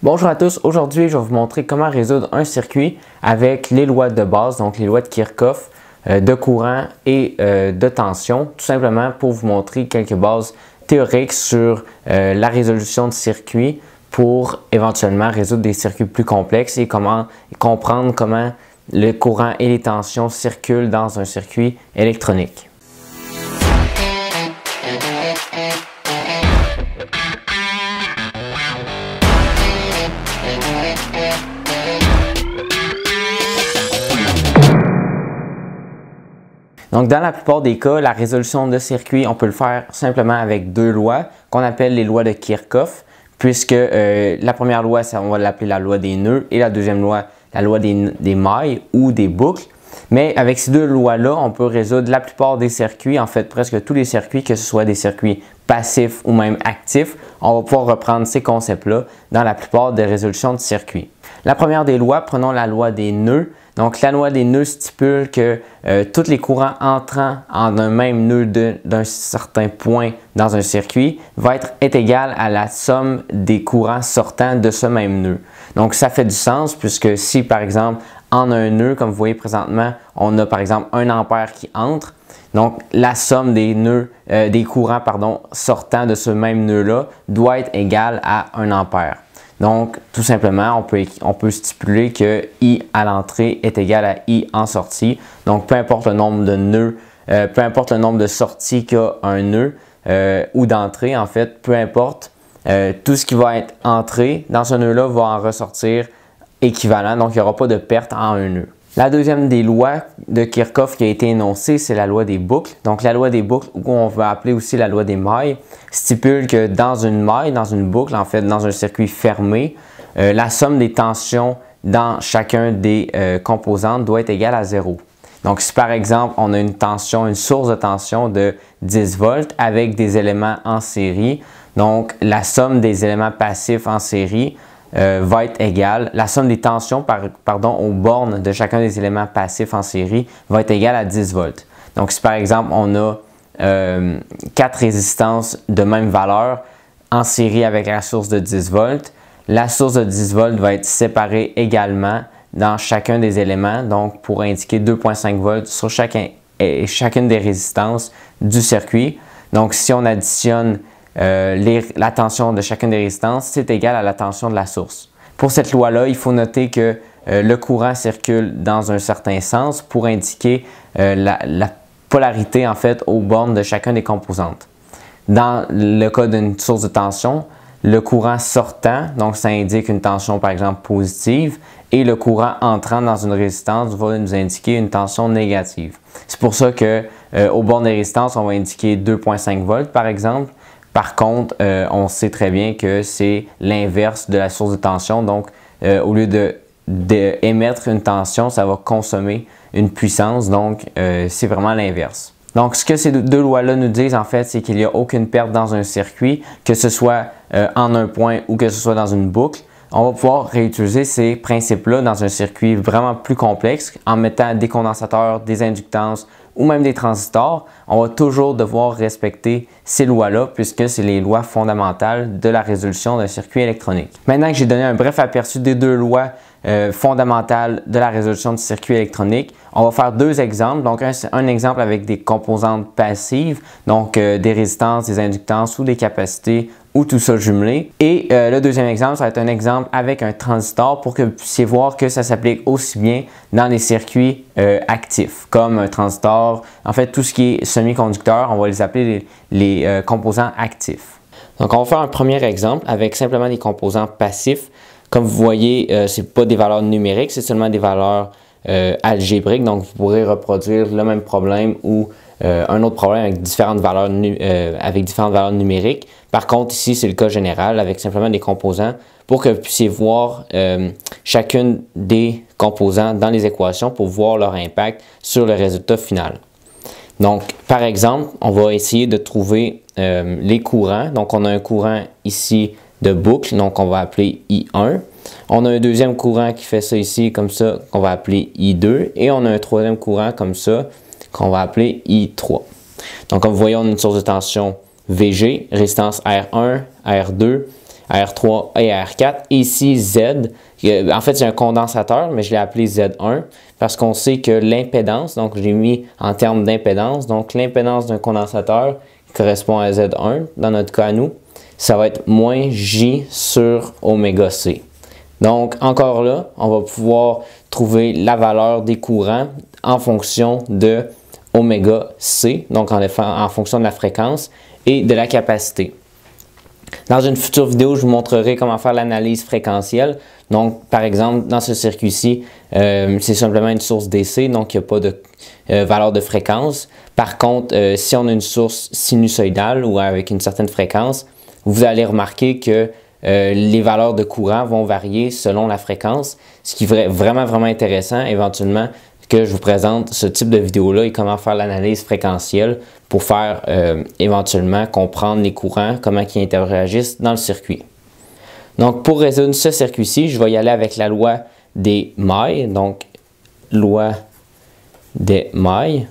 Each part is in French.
Bonjour à tous, aujourd'hui je vais vous montrer comment résoudre un circuit avec les lois de base, donc les lois de Kirchhoff, euh, de courant et euh, de tension, tout simplement pour vous montrer quelques bases théoriques sur euh, la résolution de circuits pour éventuellement résoudre des circuits plus complexes et comment comprendre comment le courant et les tensions circulent dans un circuit électronique. Donc, dans la plupart des cas, la résolution de circuits, on peut le faire simplement avec deux lois qu'on appelle les lois de Kirchhoff, puisque euh, la première loi, on va l'appeler la loi des nœuds, et la deuxième loi, la loi des, des mailles ou des boucles. Mais avec ces deux lois-là, on peut résoudre la plupart des circuits, en fait presque tous les circuits, que ce soit des circuits passifs ou même actifs, on va pouvoir reprendre ces concepts-là dans la plupart des résolutions de circuits. La première des lois, prenons la loi des nœuds. Donc, la loi des nœuds stipule que euh, tous les courants entrant en un même nœud d'un certain point dans un circuit va être est égal à la somme des courants sortant de ce même nœud. Donc, ça fait du sens puisque si, par exemple, en un nœud, comme vous voyez présentement, on a par exemple un ampère qui entre, donc, la somme des nœuds, euh, des courants pardon, sortant de ce même nœud-là doit être égale à un ampère. Donc, tout simplement, on peut, on peut stipuler que I à l'entrée est égal à I en sortie. Donc, peu importe le nombre de nœuds, euh, peu importe le nombre de sorties qu'a un nœud euh, ou d'entrée, en fait, peu importe, euh, tout ce qui va être entré dans ce nœud-là va en ressortir équivalent. Donc, il n'y aura pas de perte en un nœud. La deuxième des lois de Kirchhoff qui a été énoncée, c'est la loi des boucles. Donc la loi des boucles, ou on va appeler aussi la loi des mailles, stipule que dans une maille, dans une boucle, en fait, dans un circuit fermé, euh, la somme des tensions dans chacun des euh, composantes doit être égale à zéro. Donc si par exemple on a une tension, une source de tension de 10 volts avec des éléments en série, donc la somme des éléments passifs en série euh, va être égale, la somme des tensions par, pardon, aux bornes de chacun des éléments passifs en série va être égale à 10 volts. Donc si par exemple on a euh, quatre résistances de même valeur en série avec la source de 10 volts, la source de 10 volts va être séparée également dans chacun des éléments, donc pour indiquer 2.5 volts sur chacun, et chacune des résistances du circuit. Donc si on additionne euh, la tension de chacune des résistances, c'est égal à la tension de la source. Pour cette loi-là, il faut noter que euh, le courant circule dans un certain sens pour indiquer euh, la, polarité en fait aux bornes de chacune des composantes. Dans le cas d'une source de tension, le courant sortant, donc ça indique une tension par exemple positive, et le courant entrant dans une résistance va nous indiquer une tension négative. C'est pour ça que aux bornes des résistances, on va indiquer 2.5 volts par exemple, par contre, euh, on sait très bien que c'est l'inverse de la source de tension. Donc, euh, au lieu de d'émettre une tension, ça va consommer une puissance. Donc, euh, c'est vraiment l'inverse. Donc, ce que ces deux lois-là nous disent, en fait, c'est qu'il n'y a aucune perte dans un circuit, que ce soit en un point ou que ce soit dans une boucle on va pouvoir réutiliser ces principes-là dans un circuit vraiment plus complexe en mettant des condensateurs, des inductances ou même des transistors. On va toujours devoir respecter ces lois-là puisque c'est les lois fondamentales de la résolution d'un circuit électronique. Maintenant que j'ai donné un bref aperçu des deux lois euh, fondamentales de la résolution du circuit électronique, on va faire deux exemples. Donc un, exemple avec des composantes passives, donc euh, des résistances, des inductances ou des capacités ou tout ça jumelé. Et euh, le deuxième exemple, ça va être un exemple avec un transistor pour que vous puissiez voir que ça s'applique aussi bien dans les circuits euh, actifs, comme un transistor, en fait tout ce qui est semi-conducteur, on va les appeler les, euh, composants actifs. Donc on va faire un premier exemple avec simplement des composants passifs. Comme vous voyez, ce n'est pas des valeurs numériques, c'est seulement des valeurs algébriques, donc vous pourrez reproduire le même problème ou euh, un autre problème avec différentes, valeurs euh, avec différentes valeurs numériques. Par contre, ici, c'est le cas général avec simplement des composants pour que vous puissiez voir euh, chacune des composants dans les équations pour voir leur impact sur le résultat final. Donc, par exemple, on va essayer de trouver les courants. Donc, on a un courant ici de boucle, donc on va appeler I1. On a un deuxième courant qui fait ça ici, comme ça, qu'on va appeler I2. Et on a un troisième courant comme ça, qu'on va appeler I3. Donc, comme vous voyez, on a une source de tension VG, résistance R1, R2, R3 et R4. Ici, Z. En fait, c'est un condensateur, mais je l'ai appelé Z1 parce qu'on sait que l'impédance, donc je l'ai mis en termes d'impédance, donc l'impédance d'un condensateur qui correspond à Z1, dans notre cas à nous, ça va être moins J sur oméga C. Donc, encore là, on va pouvoir trouver la valeur des courants en fonction de oméga C, donc en, fonction de la fréquence et de la capacité. Dans une future vidéo, je vous montrerai comment faire l'analyse fréquentielle. Donc, par exemple, dans ce circuit-ci, euh, c'est simplement une source DC, donc il n'y a pas de euh, valeur de fréquence. Par contre, euh, si on a une source sinusoïdale ou avec une certaine fréquence, vous allez remarquer que les valeurs de courant vont varier selon la fréquence ce qui est vraiment, vraiment intéressant éventuellement que je vous présente ce type de vidéo-là et comment faire l'analyse fréquentielle pour faire euh, éventuellement comprendre les courants, comment ils interagissent dans le circuit. Donc, pour résoudre ce circuit-ci, je vais y aller avec la loi des mailles, donc loi des mailles.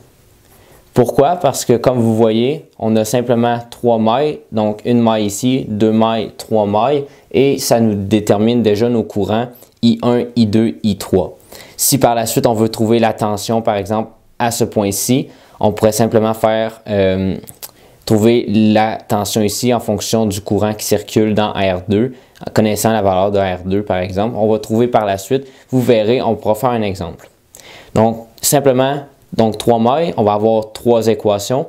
Pourquoi? Parce que comme vous voyez, on a simplement trois mailles, donc une maille ici, deux mailles, trois mailles, et ça nous détermine déjà nos courants I1, I2, I3. Si par la suite on veut trouver la tension, par exemple, à ce point-ci, on pourrait simplement faire euh, trouver la tension ici en fonction du courant qui circule dans R2, en connaissant la valeur de R2 par exemple. On va trouver par la suite, vous verrez, on pourra faire un exemple. Donc, simplement, donc 3 mailles, on va avoir trois équations.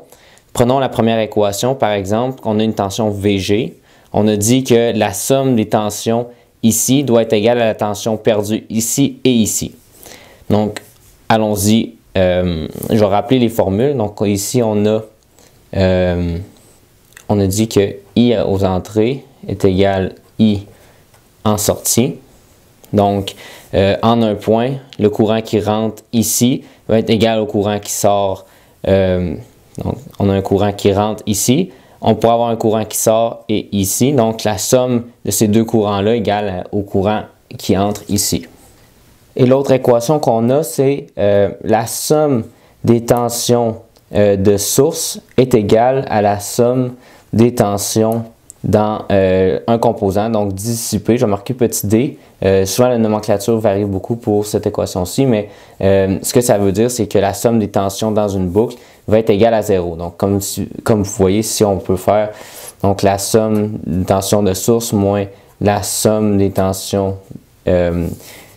Prenons la première équation, par exemple, qu'on a une tension VG. On a dit que la somme des tensions ici doit être égale à la tension perdue ici et ici. Donc, allons-y. Euh, je vais rappeler les formules. Donc, ici, on a, euh, on a dit que I aux entrées est égal à I en sortie. Donc, euh, en un point, le courant qui rentre ici va être égal au courant qui sort. Euh, donc, on a un courant qui rentre ici. On pourrait avoir un courant qui sort et ici. Donc, la somme de ces deux courants-là égale au courant qui entre ici. Et l'autre équation qu'on a, c'est euh, la somme des tensions de source est égale à la somme des tensions dans euh, un composant, donc dissipé. Je vais marquer petit d. Euh, souvent, la nomenclature varie beaucoup pour cette équation-ci, mais euh, ce que ça veut dire, c'est que la somme des tensions dans une boucle va être égale à zéro. Donc, comme, comme vous voyez, si on peut faire donc, la somme des tensions de source moins la somme des tensions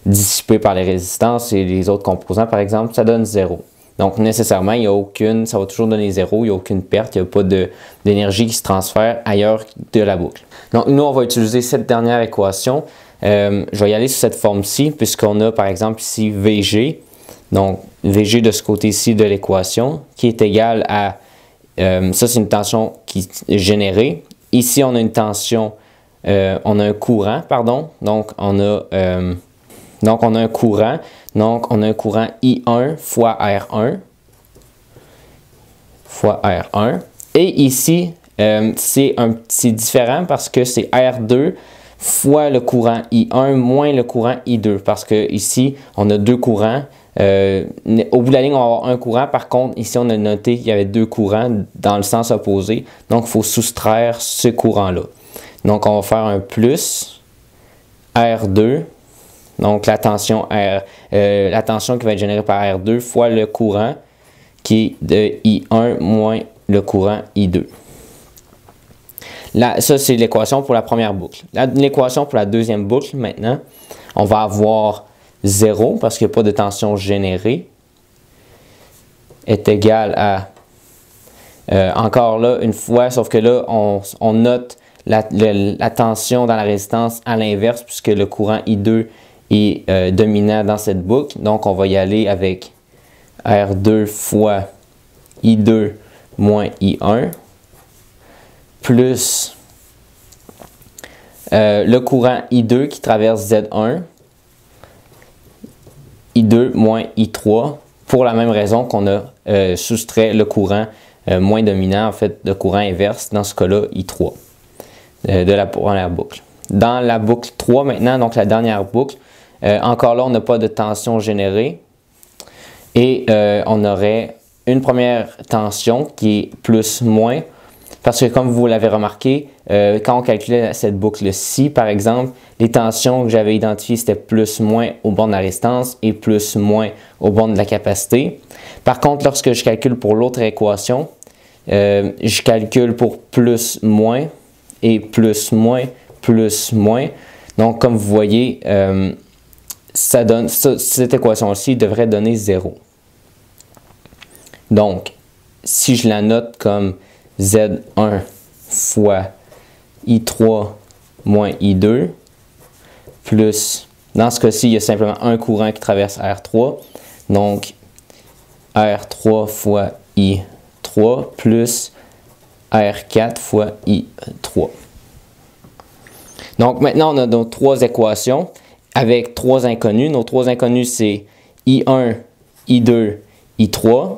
dissipées par les résistances et les autres composants, par exemple, ça donne 0. Donc, nécessairement, il n'y a aucune, ça va toujours donner zéro, il n'y a aucune perte, il n'y a pas d'énergie qui se transfère ailleurs de la boucle. Donc, nous, on va utiliser cette dernière équation. Euh, je vais y aller sous cette forme-ci, puisqu'on a, par exemple, ici VG, donc VG de ce côté-ci de l'équation, qui est égal à, euh, ça c'est une tension qui est générée. Ici, on a une tension, euh, on a un courant, pardon, donc on a donc, on a un courant. Donc, on a un courant I1 fois R1 fois R1. Et ici, euh, c'est un petit différent parce que c'est R2 fois le courant I1 moins le courant I2 parce que ici, on a deux courants. Euh, au bout de la ligne, on va avoir un courant. Par contre, ici, on a noté qu'il y avait deux courants dans le sens opposé. Donc, il faut soustraire ce courant-là. Donc, on va faire un plus R2 donc la tension, euh, la tension qui va être générée par R2 fois le courant qui est de I1 moins le courant I2. Là, ça, c'est l'équation pour la première boucle. L'équation pour la deuxième boucle, maintenant, on va avoir 0 parce qu'il n'y a pas de tension générée est égal à, euh, encore là, une fois, sauf que là, on, note la, la, tension dans la résistance à l'inverse puisque le courant I2 est euh, dominant dans cette boucle. Donc, on va y aller avec R2 fois I2 moins I1 plus euh, le courant I2 qui traverse Z1, I2 moins I3, pour la même raison qu'on a euh, soustrait le courant moins dominant, en fait, le courant inverse, dans ce cas-là, I3, de la première boucle. Dans la boucle 3 maintenant, donc la dernière boucle, euh, encore là, on n'a pas de tension générée. Et euh, on aurait une première tension qui est plus moins. Parce que comme vous l'avez remarqué, euh, quand on calculait cette boucle-ci, par exemple, les tensions que j'avais identifiées, c'était plus moins au bord de la résistance et plus moins au bord de la capacité. Par contre, lorsque je calcule pour l'autre équation, je calcule pour plus moins et plus moins, plus moins. Donc, comme vous voyez, cette équation-ci devrait donner 0. Donc, si je la note comme Z1 fois I3 moins I2, plus, dans ce cas-ci, il y a simplement un courant qui traverse R3, donc R3 fois I3 plus R4 fois I3. Donc maintenant, on a donc trois équations avec trois inconnus. Nos trois inconnus, c'est I1, I2, I3.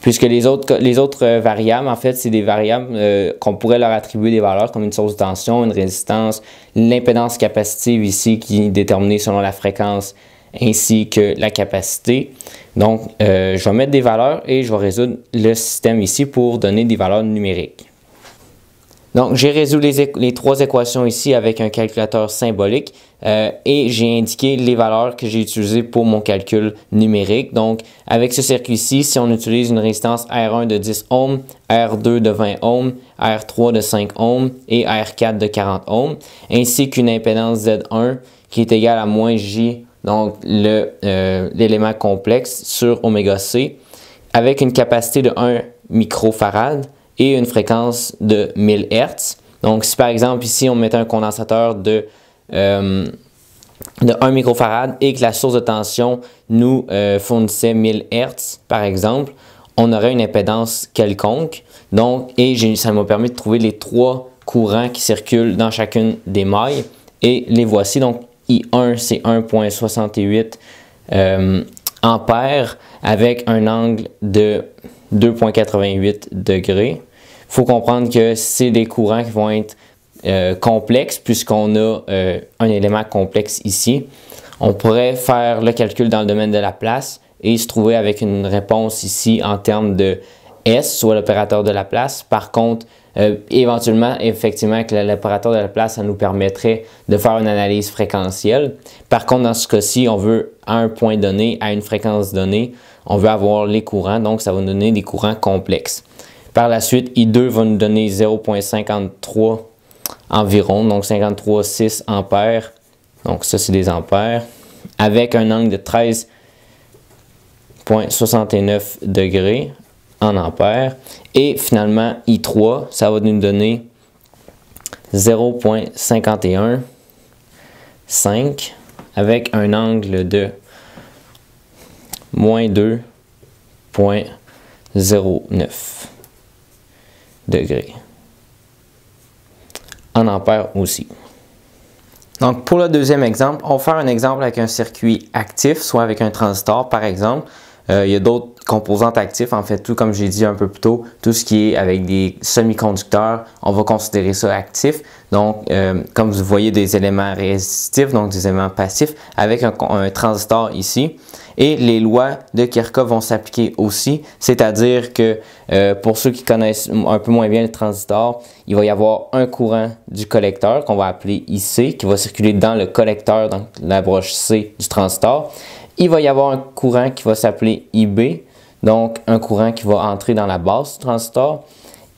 Puisque les autres, euh, variables, en fait, c'est des variables euh, qu'on pourrait leur attribuer des valeurs comme une source de tension, une résistance, l'impédance capacitive ici qui est déterminée selon la fréquence ainsi que la capacité. Donc, euh, je vais mettre des valeurs et je vais résoudre le système ici pour donner des valeurs numériques. Donc, j'ai résolu les, trois équations ici avec un calculateur symbolique euh, et j'ai indiqué les valeurs que j'ai utilisées pour mon calcul numérique. Donc, avec ce circuit-ci, si on utilise une résistance R1 de 10 ohms, R2 de 20 ohms, R3 de 5 ohms et R4 de 40 ohms, ainsi qu'une impédance Z1 qui est égale à moins J, donc euh, l'élément complexe sur oméga C, avec une capacité de 1 microfarad et une fréquence de 1000 Hz. Donc, si par exemple ici on mettait un condensateur de, euh, de 1 microfarad et que la source de tension nous euh, fournissait 1000 Hz, par exemple, on aurait une impédance quelconque. Donc, et ça m'a permis de trouver les trois courants qui circulent dans chacune des mailles. Et les voici. Donc, I1, c'est 1.68 euh, ampères avec un angle de 2,88 degrés. Il faut comprendre que c'est des courants qui vont être euh, complexes puisqu'on a euh, un élément complexe ici. On pourrait faire le calcul dans le domaine de la place et se trouver avec une réponse ici en termes de S, soit l'opérateur de la place. Par contre, euh, éventuellement, effectivement, avec le de la place, ça nous permettrait de faire une analyse fréquentielle. Par contre, dans ce cas-ci, on veut à un point donné, à une fréquence donnée, on veut avoir les courants, donc ça va nous donner des courants complexes. Par la suite, I2 va nous donner 0.53 environ, donc 53,6 ampères. Donc ça, c'est des ampères. Avec un angle de 13,69 degrés, en ampères. Et finalement, I3, ça va nous donner 0.515 avec un angle de moins 2.09 degrés. En ampères aussi. Donc pour le deuxième exemple, on va faire un exemple avec un circuit actif, soit avec un transistor par exemple. Euh, il y a d'autres composantes actives, en fait, tout comme j'ai dit un peu plus tôt, tout ce qui est avec des semi-conducteurs, on va considérer ça actif. Donc, euh, comme vous voyez, des éléments résistifs, donc des éléments passifs, avec un, transistor ici. Et les lois de Kirchhoff vont s'appliquer aussi, c'est-à-dire que euh, pour ceux qui connaissent un peu moins bien le transistor, il va y avoir un courant du collecteur qu'on va appeler IC, qui va circuler dans le collecteur, donc la broche C du transistor, il va y avoir un courant qui va s'appeler IB, donc un courant qui va entrer dans la base du transistor,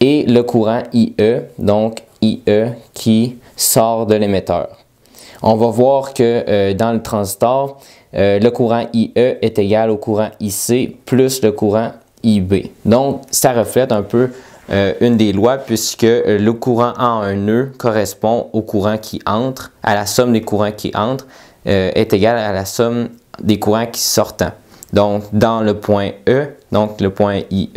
et le courant IE, donc IE qui sort de l'émetteur. On va voir que euh, dans le transistor, euh, le courant IE est égal au courant IC plus le courant IB. Donc, ça reflète un peu euh, une des lois puisque le courant en un nœud e correspond au courant qui entre, à la somme des courants qui entrent, est égal à la somme des courants qui sortent. Donc, dans le point E, donc le point IE,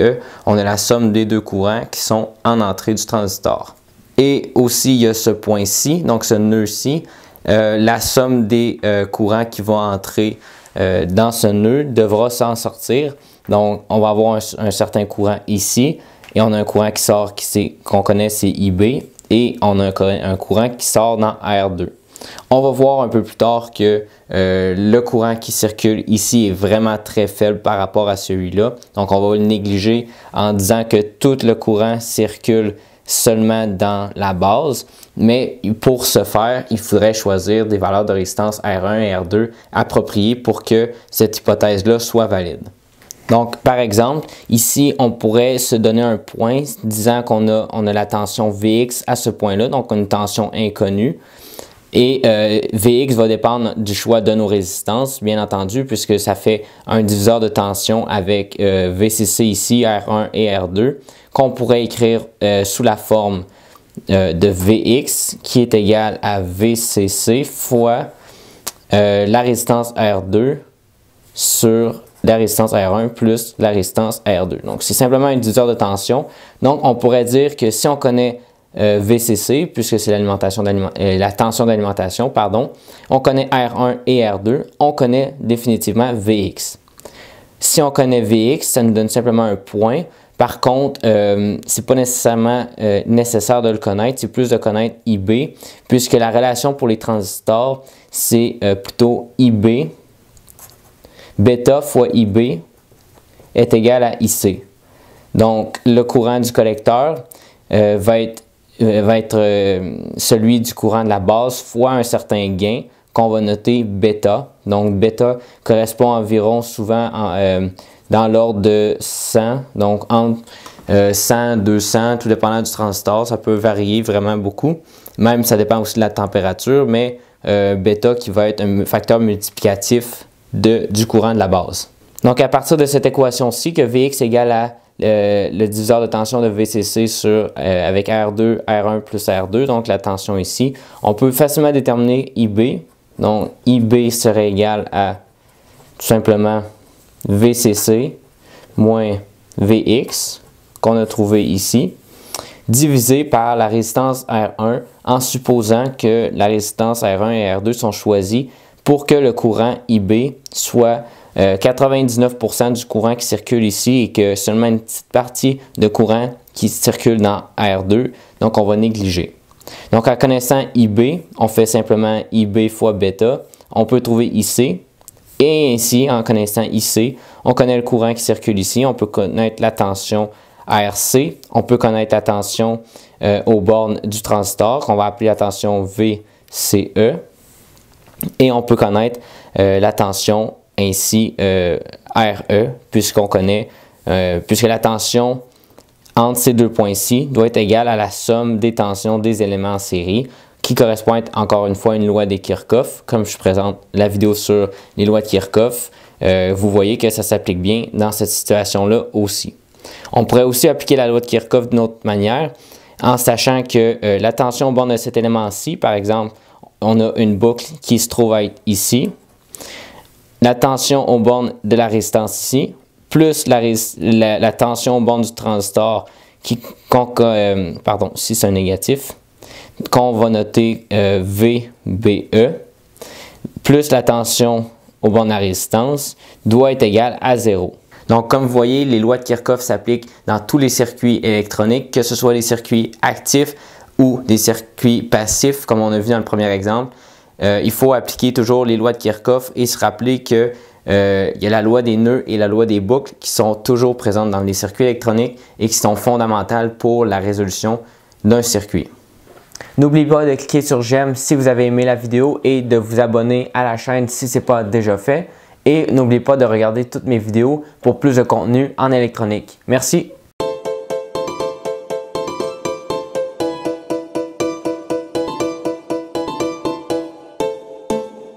on a la somme des deux courants qui sont en entrée du transistor. Et aussi, il y a ce point-ci, donc ce nœud-ci, euh, la somme des euh, courants qui vont entrer euh, dans ce nœud devra s'en sortir. Donc, on va avoir un, certain courant ici, et on a un courant qui sort, qu'on connaît, c'est IB, et on a un courant qui sort dans R2. On va voir un peu plus tard que euh, le courant qui circule ici est vraiment très faible par rapport à celui-là. Donc, on va le négliger en disant que tout le courant circule seulement dans la base. Mais pour ce faire, il faudrait choisir des valeurs de résistance R1 et R2 appropriées pour que cette hypothèse-là soit valide. Donc, par exemple, ici, on pourrait se donner un point disant qu'on a la tension Vx à ce point-là, donc une tension inconnue. Et euh, Vx va dépendre du choix de nos résistances, bien entendu, puisque ça fait un diviseur de tension avec euh, VCC ici, R1 et R2, qu'on pourrait écrire euh, sous la forme de Vx qui est égal à VCC fois la résistance R2 sur la résistance R1 plus la résistance R2. Donc, c'est simplement un diviseur de tension. Donc, on pourrait dire que si on connaît euh, VCC, puisque c'est l'alimentation euh, la tension d'alimentation, pardon. On connaît R1 et R2. On connaît définitivement VX. Si on connaît VX, ça nous donne simplement un point. Par contre, euh, c'est pas nécessairement nécessaire de le connaître, c'est plus de connaître IB, puisque la relation pour les transistors, c'est plutôt IB, bêta fois IB est égal à IC. Donc, le courant du collecteur va être euh, va être euh, celui du courant de la base fois un certain gain qu'on va noter bêta. Donc, bêta correspond environ souvent euh, dans l'ordre de 100, donc entre 100, 200, tout dépendant du transistor, ça peut varier vraiment beaucoup. Même, ça dépend aussi de la température, mais bêta qui va être un facteur multiplicatif de, du courant de la base. Donc, à partir de cette équation-ci, que Vx égale à le, diviseur de tension de VCC sur, euh, avec R2, R1 plus R2, donc la tension ici. On peut facilement déterminer IB. Donc, IB serait égal à tout simplement VCC moins VX qu'on a trouvé ici, divisé par la résistance R1 en supposant que la résistance R1 et R2 sont choisies pour que le courant IB soit 99% euh, du courant qui circule ici et que seulement une petite partie de courant qui circule dans R2, donc on va négliger. Donc en connaissant IB, on fait simplement IB fois bêta, on peut trouver IC, et ainsi en connaissant IC, on connaît le courant qui circule ici, on peut connaître la tension ARC, on peut connaître la tension euh, aux bornes du transistor, qu'on va appeler la tension VCE, et on peut connaître euh, la tension ainsi euh, RE, puisqu'on connaît, euh, puisque la tension entre ces deux points-ci doit être égale à la somme des tensions des éléments en série, qui correspond encore une fois à une loi des Kirchhoff. Comme je présente la vidéo sur les lois de Kirchhoff, euh, vous voyez que ça s'applique bien dans cette situation-là aussi. On pourrait aussi appliquer la loi de Kirchhoff d'une autre manière, en sachant que la tension au bord de cet élément-ci, par exemple, on a une boucle qui se trouve être ici, la tension aux bornes de la résistance ici, plus la, tension aux bornes du transistor, qui, euh, pardon, si c'est un négatif, qu'on va noter euh, VBE, plus la tension aux bornes de la résistance, doit être égale à zéro. Donc, comme vous voyez, les lois de Kirchhoff s'appliquent dans tous les circuits électroniques, que ce soit les circuits actifs ou des circuits passifs, comme on a vu dans le premier exemple. Euh, il faut appliquer toujours les lois de Kirchhoff et se rappeler que euh, il y a la loi des nœuds et la loi des boucles qui sont toujours présentes dans les circuits électroniques et qui sont fondamentales pour la résolution d'un circuit. N'oubliez pas de cliquer sur j'aime si vous avez aimé la vidéo et de vous abonner à la chaîne si ce n'est pas déjà fait. Et n'oubliez pas de regarder toutes mes vidéos pour plus de contenu en électronique. Merci.